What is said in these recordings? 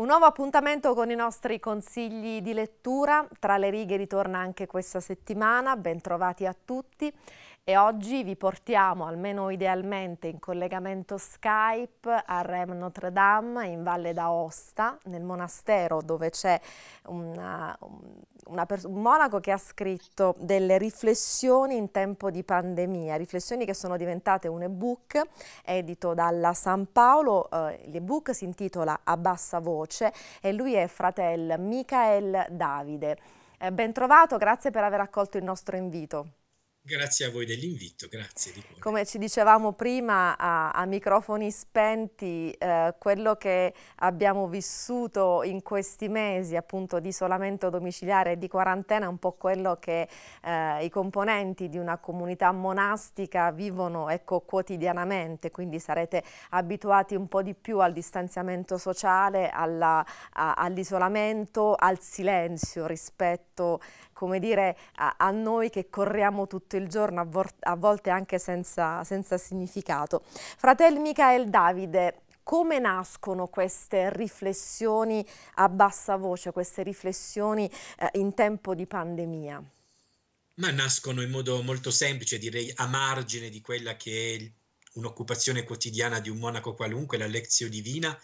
Un nuovo appuntamento con i nostri consigli di lettura, tra le righe ritorna anche questa settimana, bentrovati a tutti e oggi vi portiamo, almeno idealmente, in collegamento Skype a Rem Notre Dame in Valle d'Aosta, nel monastero dove c'è una, una un monaco che ha scritto delle riflessioni in tempo di pandemia, riflessioni che sono diventate un ebook edito dalla San Paolo, eh, l'ebook si intitola A bassa voce e lui è fratello Michael Davide. Eh, ben trovato, grazie per aver accolto il nostro invito. Grazie a voi dell'invito, grazie. Di cuore. Come ci dicevamo prima, a, a microfoni spenti, eh, quello che abbiamo vissuto in questi mesi appunto di isolamento domiciliare e di quarantena è un po' quello che eh, i componenti di una comunità monastica vivono ecco, quotidianamente, quindi sarete abituati un po' di più al distanziamento sociale, all'isolamento, all al silenzio rispetto come dire, a, a noi che corriamo tutto il il giorno, a volte anche senza, senza significato. Fratel Michael Davide, come nascono queste riflessioni a bassa voce, queste riflessioni eh, in tempo di pandemia? Ma nascono in modo molto semplice, direi a margine di quella che è un'occupazione quotidiana di un monaco qualunque, la lezione divina,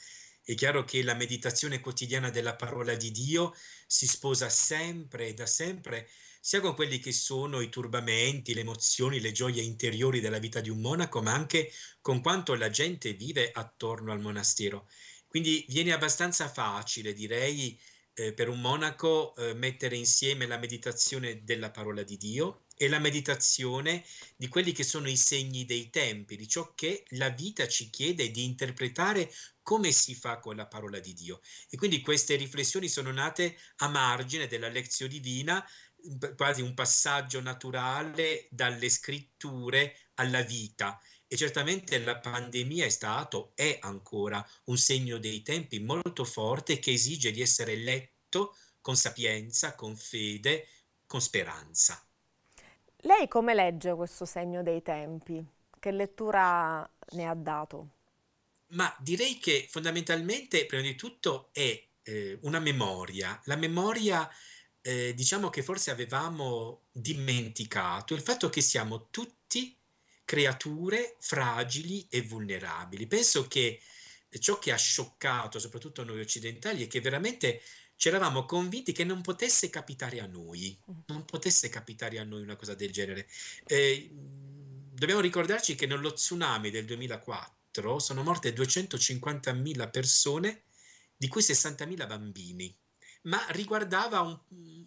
è chiaro che la meditazione quotidiana della parola di Dio si sposa sempre e da sempre sia con quelli che sono i turbamenti, le emozioni, le gioie interiori della vita di un monaco, ma anche con quanto la gente vive attorno al monastero. Quindi viene abbastanza facile, direi, eh, per un monaco eh, mettere insieme la meditazione della parola di Dio e la meditazione di quelli che sono i segni dei tempi, di ciò che la vita ci chiede di interpretare come si fa con la parola di Dio. E quindi queste riflessioni sono nate a margine della lezione divina, quasi un passaggio naturale dalle scritture alla vita. E certamente la pandemia è stato, è ancora, un segno dei tempi molto forte che esige di essere letto con sapienza, con fede, con speranza. Lei come legge questo segno dei tempi? Che lettura ne ha dato? Ma direi che fondamentalmente, prima di tutto, è eh, una memoria. La memoria, eh, diciamo che forse avevamo dimenticato, il fatto che siamo tutti creature fragili e vulnerabili. Penso che ciò che ha scioccato soprattutto noi occidentali è che veramente ci eravamo convinti che non potesse capitare a noi, mm. non potesse capitare a noi una cosa del genere. Eh, dobbiamo ricordarci che nello tsunami del 2004 sono morte 250.000 persone, di cui 60.000 bambini, ma riguardava un,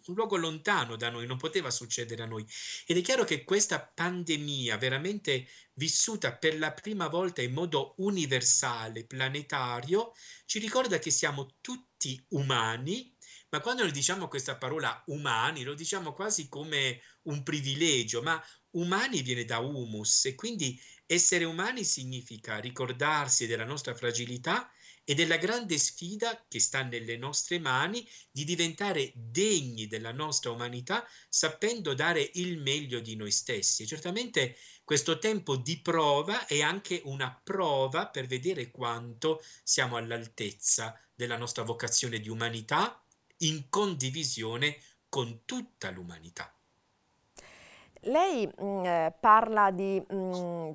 un luogo lontano da noi, non poteva succedere a noi. Ed è chiaro che questa pandemia, veramente vissuta per la prima volta in modo universale, planetario, ci ricorda che siamo tutti umani, ma quando noi diciamo questa parola umani, lo diciamo quasi come un privilegio, ma umani viene da humus e quindi essere umani significa ricordarsi della nostra fragilità e della grande sfida che sta nelle nostre mani di diventare degni della nostra umanità sapendo dare il meglio di noi stessi. E certamente questo tempo di prova è anche una prova per vedere quanto siamo all'altezza della nostra vocazione di umanità in condivisione con tutta l'umanità. Lei mh, mm, eh, parla di mh, mm,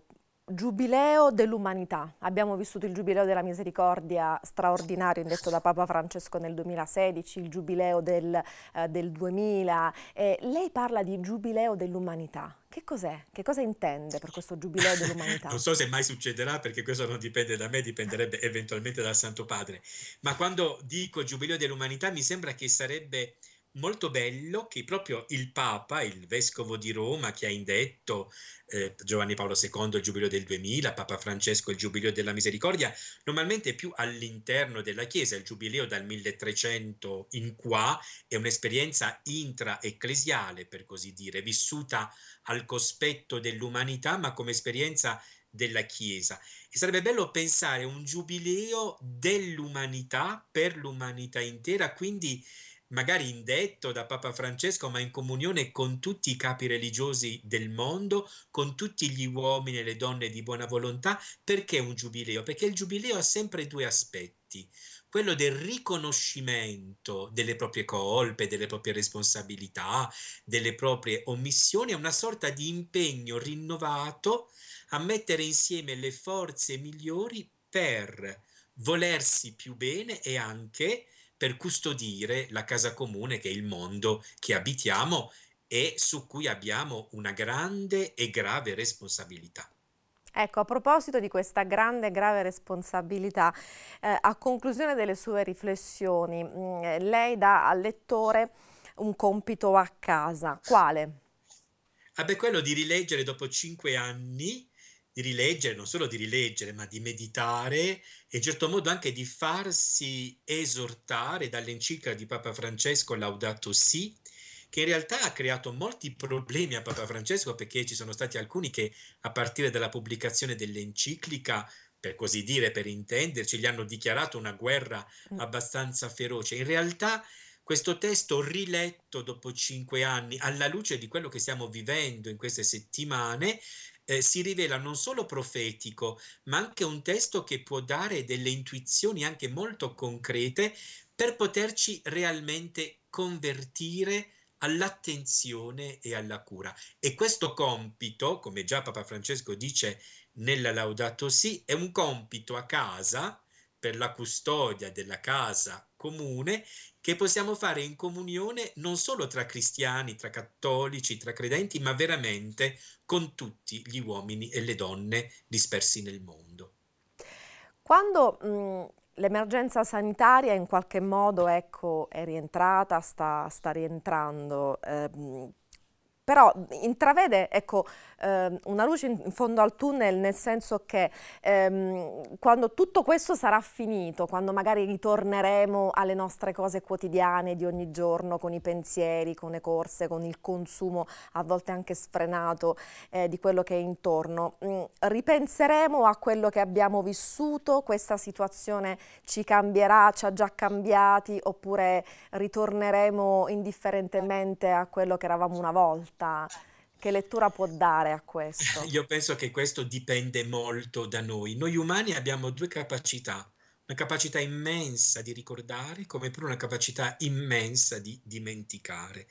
Giubileo dell'umanità. Abbiamo vissuto il Giubileo della misericordia straordinario indetto da Papa Francesco nel 2016, il Giubileo del, eh, del 2000. Eh, lei parla di Giubileo dell'umanità. Che cos'è? Che cosa intende per questo Giubileo dell'umanità? non so se mai succederà perché questo non dipende da me, dipenderebbe eventualmente dal Santo Padre. Ma quando dico Giubileo dell'umanità mi sembra che sarebbe molto bello che proprio il Papa, il Vescovo di Roma, che ha indetto eh, Giovanni Paolo II il Giubileo del 2000, Papa Francesco il Giubileo della Misericordia, normalmente più all'interno della Chiesa, il Giubileo dal 1300 in qua è un'esperienza intra-ecclesiale, per così dire, vissuta al cospetto dell'umanità, ma come esperienza della Chiesa. E sarebbe bello pensare un giubileo dell'umanità per l'umanità intera, quindi magari indetto da Papa Francesco, ma in comunione con tutti i capi religiosi del mondo, con tutti gli uomini e le donne di buona volontà. Perché un giubileo? Perché il giubileo ha sempre due aspetti. Quello del riconoscimento delle proprie colpe, delle proprie responsabilità, delle proprie omissioni, è una sorta di impegno rinnovato a mettere insieme le forze migliori per volersi più bene e anche per custodire la casa comune che è il mondo che abitiamo e su cui abbiamo una grande e grave responsabilità. Ecco, a proposito di questa grande e grave responsabilità, eh, a conclusione delle sue riflessioni, mh, mm, lei dà al lettore un compito a casa. Quale? Ah quello di rileggere dopo cinque anni di rileggere, non solo di rileggere, ma di meditare e in certo modo anche di farsi esortare dall'enciclica di Papa Francesco Laudato Si, che in realtà ha creato molti problemi a Papa Francesco perché ci sono stati alcuni che a partire dalla pubblicazione dell'enciclica per così dire, per intenderci, gli hanno dichiarato una guerra mm. abbastanza feroce. In realtà questo testo riletto dopo cinque anni, alla luce di quello che stiamo vivendo in queste settimane, eh, si rivela non solo profetico, ma anche un testo che può dare delle intuizioni anche molto concrete per poterci realmente convertire all'attenzione e alla cura. E questo compito, come già Papa Francesco dice nella Laudato Si, è un compito a casa per la custodia della casa comune che possiamo fare in comunione non solo tra cristiani, tra cattolici, tra credenti, ma veramente con tutti gli uomini e le donne dispersi nel mondo. Quando mh, l'emergenza sanitaria in qualche modo ecco, è rientrata, sta, sta rientrando, ehm, però intravede ecco, eh, una luce in fondo al tunnel nel senso che ehm, quando tutto questo sarà finito, quando magari ritorneremo alle nostre cose quotidiane di ogni giorno con i pensieri, con le corse, con il consumo a volte anche sfrenato eh, di quello che è intorno, mh, mm, ripenseremo a quello che abbiamo vissuto, questa situazione ci cambierà, ci ha già cambiati oppure ritorneremo indifferentemente a quello che eravamo una volta realtà? Che lettura può dare a questo? Io penso che questo dipende molto da noi. Noi umani abbiamo due capacità, una capacità immensa di ricordare come pure una capacità immensa di dimenticare.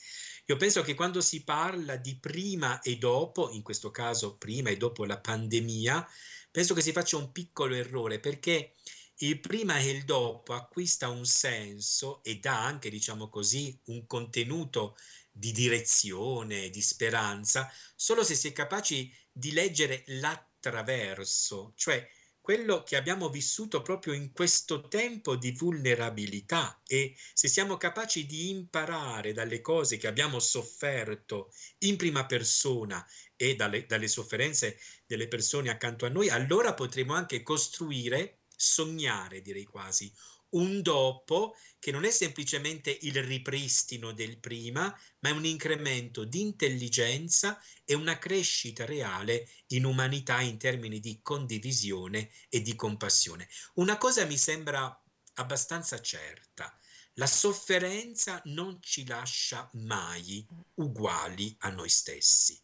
Io penso che quando si parla di prima e dopo, in questo caso prima e dopo la pandemia, penso che si faccia un piccolo errore perché il prima e il dopo acquista un senso e dà anche, diciamo così, un contenuto di direzione, di speranza, solo se si è capaci di leggere l'attraverso, cioè quello che abbiamo vissuto proprio in questo tempo di vulnerabilità e se siamo capaci di imparare dalle cose che abbiamo sofferto in prima persona e dalle, dalle sofferenze delle persone accanto a noi, allora potremo anche costruire, sognare direi quasi, un dopo che non è semplicemente il ripristino del prima, ma è un incremento di intelligenza e una crescita reale in umanità in termini di condivisione e di compassione. Una cosa mi sembra abbastanza certa. La sofferenza non ci lascia mai uguali a noi stessi.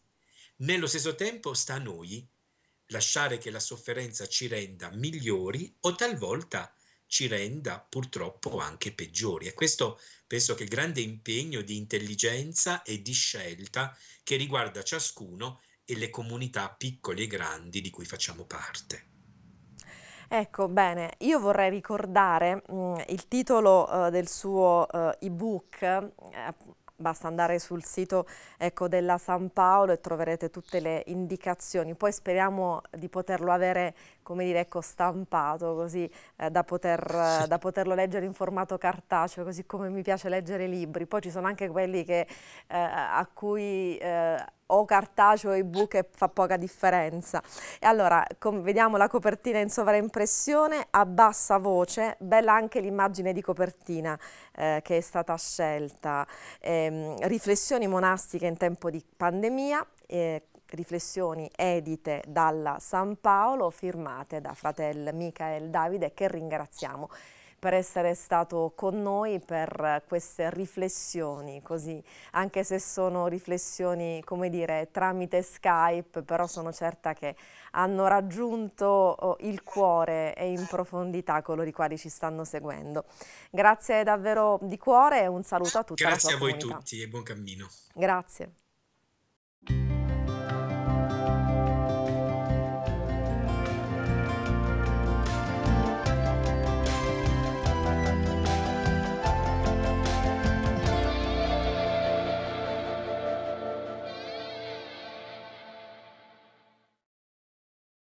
Nello stesso tempo sta a noi lasciare che la sofferenza ci renda migliori o talvolta ci renda purtroppo anche peggiori. E questo penso che il grande impegno di intelligenza e di scelta che riguarda ciascuno e le comunità piccole e grandi di cui facciamo parte. Ecco, bene, io vorrei ricordare mh, mm, il titolo uh, del suo uh, ebook, eh, basta andare sul sito ecco, della San Paolo e troverete tutte le indicazioni. Poi speriamo di poterlo avere dire, ecco, stampato così eh, da, poter, eh, da, poterlo leggere in formato cartaceo, così come mi piace leggere i libri. Poi ci sono anche quelli che, eh, a cui eh, o cartaceo o ebook fa poca differenza. E allora vediamo la copertina in sovraimpressione a bassa voce, bella anche l'immagine di copertina eh, che è stata scelta. Eh, riflessioni monastiche in tempo di pandemia. Eh, riflessioni edite dalla San Paolo, firmate da fratel Michael Davide, che ringraziamo per essere stato con noi per queste riflessioni, così, anche se sono riflessioni, come dire, tramite Skype, però sono certa che hanno raggiunto oh, il cuore e in profondità coloro i quali ci stanno seguendo. Grazie davvero di cuore e un saluto a tutti. Grazie la sua a voi comunità. tutti e buon cammino. Grazie.